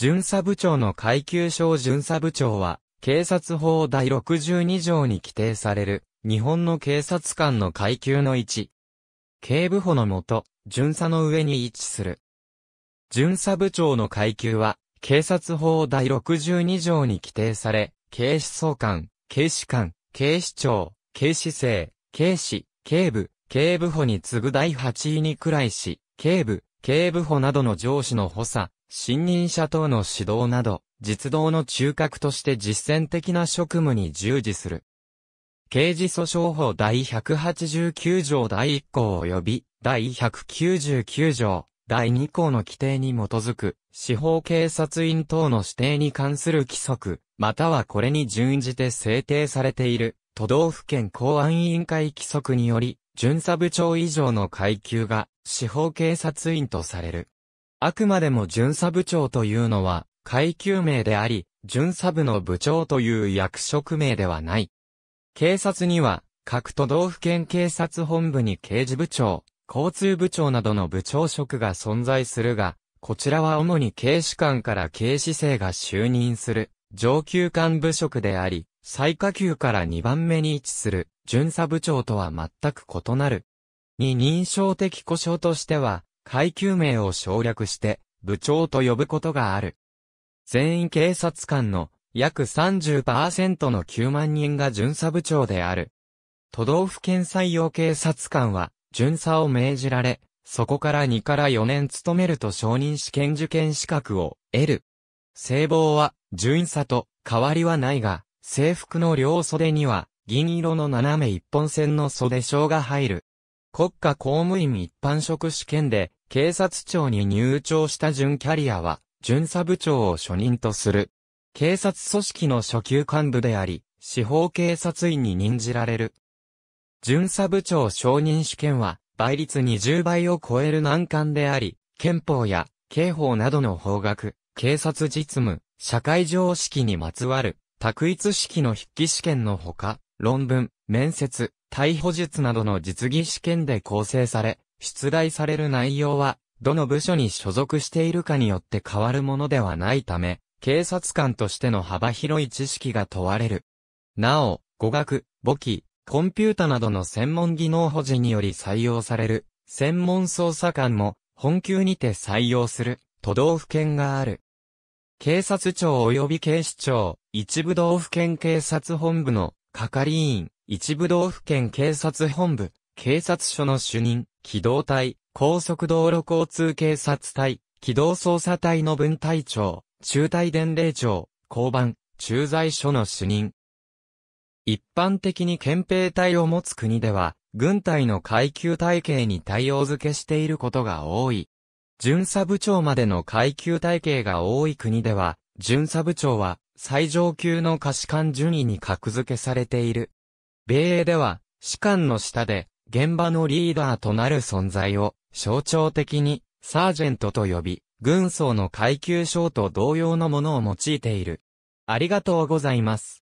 巡査部長の階級章巡査部長は、警察法第62条に規定される、日本の警察官の階級の一。警部補のもと、巡査の上に位置する。巡査部長の階級は、警察法第62条に規定され、警視総監、警視官、警視庁、警視正、警視、警部、警部補に次ぐ第8位に位し、警部、警部補などの上司の補佐、新任者等の指導など、実動の中核として実践的な職務に従事する。刑事訴訟法第189条第1項及び第199条第2項の規定に基づく司法警察員等の指定に関する規則、またはこれに準じて制定されている都道府県公安委員会規則により巡査部長以上の階級が司法警察員とされる。あくまでも巡査部長というのは階級名であり、巡査部の部長という役職名ではない。警察には、各都道府県警察本部に刑事部長、交通部長などの部長職が存在するが、こちらは主に警視官から警視生が就任する上級官部職であり、最下級から2番目に位置する巡査部長とは全く異なる。に認証的故障としては、階級名を省略して、部長と呼ぶことがある。全員警察官の約30%の9万人が巡査部長である。都道府県採用警察官は、巡査を命じられ、そこから2から4年勤めると承認試験受験資格を得る。聖望は、巡査と変わりはないが、制服の両袖には、銀色の斜め一本線の袖章が入る。国家公務員一般職試験で、警察庁に入庁した準キャリアは、巡査部長を初任とする。警察組織の初級幹部であり、司法警察員に任じられる。巡査部長承認試験は、倍率20倍を超える難関であり、憲法や刑法などの法学、警察実務、社会常識にまつわる、卓一式の筆記試験のほか、論文、面接、逮捕術などの実技試験で構成され、出題される内容は、どの部署に所属しているかによって変わるものではないため、警察官としての幅広い知識が問われる。なお、語学、簿記、コンピュータなどの専門技能保持により採用される、専門捜査官も、本級にて採用する、都道府県がある。警察庁及び警視庁、一部道府県警察本部の、係員、一部道府県警察本部、警察署の主任、機動隊、高速道路交通警察隊、機動捜査隊の分隊長、中隊伝令長、交番、駐在所の主任。一般的に憲兵隊を持つ国では、軍隊の階級体系に対応付けしていることが多い。巡査部長までの階級体系が多い国では、巡査部長は最上級の可視官順位に格付けされている。米英では、士官の下で現場のリーダーとなる存在を象徴的にサージェントと呼び、軍曹の階級章と同様のものを用いている。ありがとうございます。